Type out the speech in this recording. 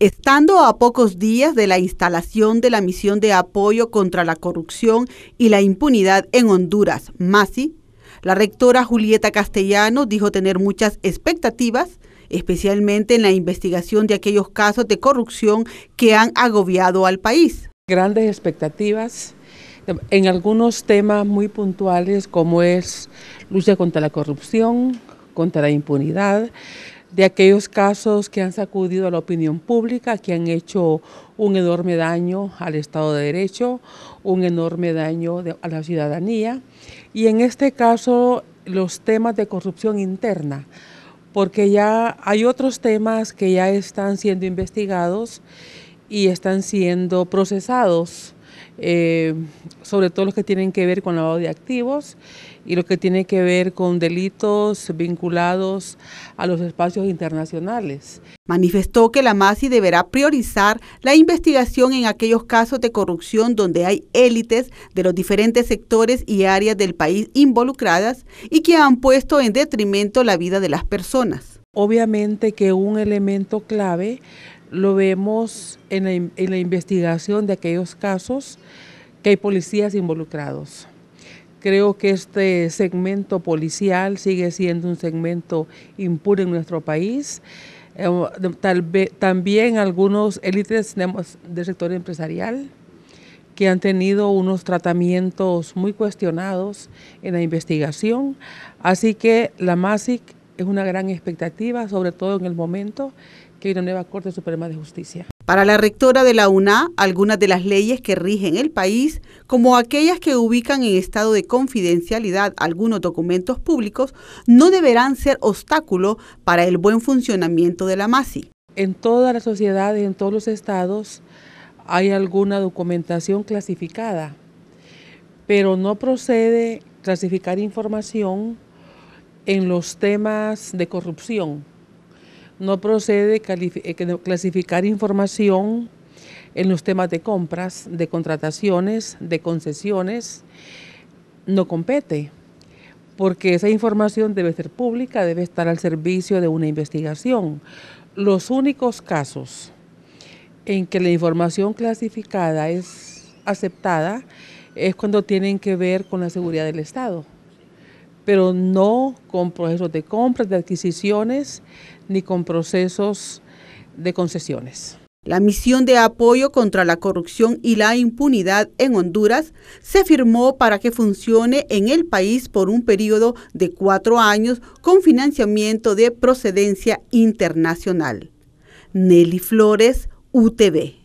Estando a pocos días de la instalación de la misión de apoyo contra la corrupción y la impunidad en Honduras, MASI, la rectora Julieta Castellano dijo tener muchas expectativas, especialmente en la investigación de aquellos casos de corrupción que han agobiado al país. Grandes expectativas en algunos temas muy puntuales como es lucha contra la corrupción, contra la impunidad, de aquellos casos que han sacudido a la opinión pública, que han hecho un enorme daño al Estado de Derecho, un enorme daño a la ciudadanía. Y en este caso, los temas de corrupción interna, porque ya hay otros temas que ya están siendo investigados y están siendo procesados eh, sobre todo los que tienen que ver con lavado de activos y los que tienen que ver con delitos vinculados a los espacios internacionales. Manifestó que la MASI deberá priorizar la investigación en aquellos casos de corrupción donde hay élites de los diferentes sectores y áreas del país involucradas y que han puesto en detrimento la vida de las personas. Obviamente que un elemento clave lo vemos en la, investigación de aquellos casos que hay policías involucrados. Creo que este segmento policial sigue siendo un segmento impuro en nuestro país. Eh, tal vez, también algunos élites del sector empresarial que han tenido unos tratamientos muy cuestionados en la investigación. Así que la MASIC es una gran expectativa, sobre todo en el momento que hay una nueva Corte Suprema de Justicia. Para la rectora de la UNA, algunas de las leyes que rigen el país, como aquellas que ubican en estado de confidencialidad algunos documentos públicos, no deberán ser obstáculo para el buen funcionamiento de la MASI. En todas las sociedades, en todos los estados, hay alguna documentación clasificada, pero no procede clasificar información en los temas de corrupción. No procede eh, clasificar información en los temas de compras, de contrataciones, de concesiones. No compete, porque esa información debe ser pública, debe estar al servicio de una investigación. Los únicos casos en que la información clasificada es aceptada es cuando tienen que ver con la seguridad del Estado pero no con procesos de compras, de adquisiciones, ni con procesos de concesiones. La misión de apoyo contra la corrupción y la impunidad en Honduras se firmó para que funcione en el país por un periodo de cuatro años con financiamiento de procedencia internacional. Nelly Flores, UTV.